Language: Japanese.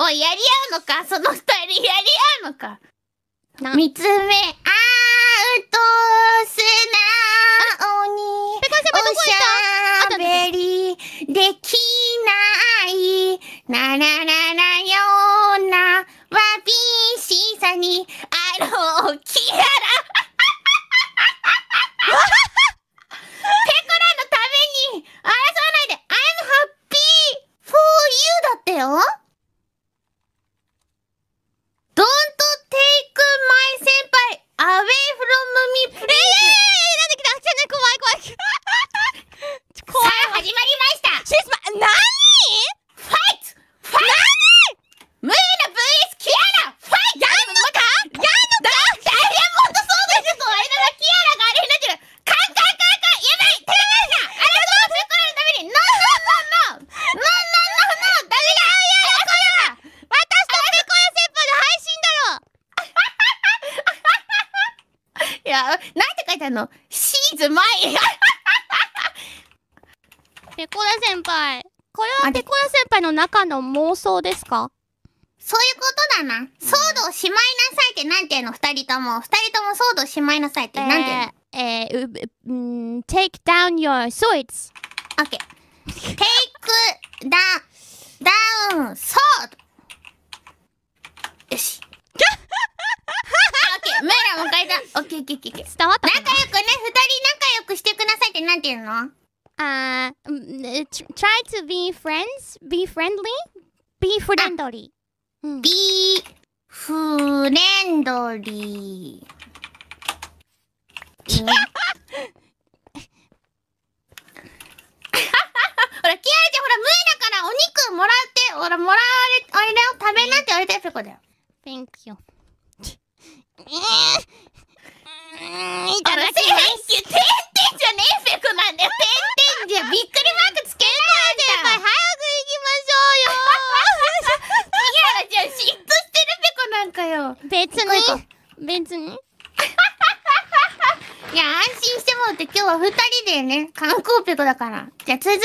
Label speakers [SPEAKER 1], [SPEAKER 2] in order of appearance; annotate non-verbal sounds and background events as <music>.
[SPEAKER 1] おい、やり合うのかその二人、やり合うのか三つ目、あウうとすなおに、ペカセバどおしゃべりできない、ならららような、わびしさに、あろうきやら。ペコラのために、争わないで、I'm happy for you だってよいや、なんて書いてあるのシーズマイ <laughs> ペコラ先輩。これはペコラ先輩の中の妄想ですかそういうことだな。騒動しまいなさいってなんていうの二人とも。二人とも騒動しまいなさいってなんていうのえー、えー、うん、take down your swords.Okay.take down, down, s o けいけいけいけ。伝わった仲良くね、二人仲良くしてくださいってなんて言うのあー、try to be friends, be friendly, be friendly. be f フレンドリー。ね <laughs> ほら、キアラちゃん、ほら、無理だから、お肉もらって、ほら、もらわれ、あれだよ、食べなって言われたやつこだよ。Thank you. え <laughs> ーいたらせいてんてんじゃねえペクなんだよてんてんじゃびっくりマークつけないで早く行きましょうよいやじゃあ嫉妬してるペコなんかよ別に別にいや安心してもって今日は二人でね観光ペコだからじゃあ続いて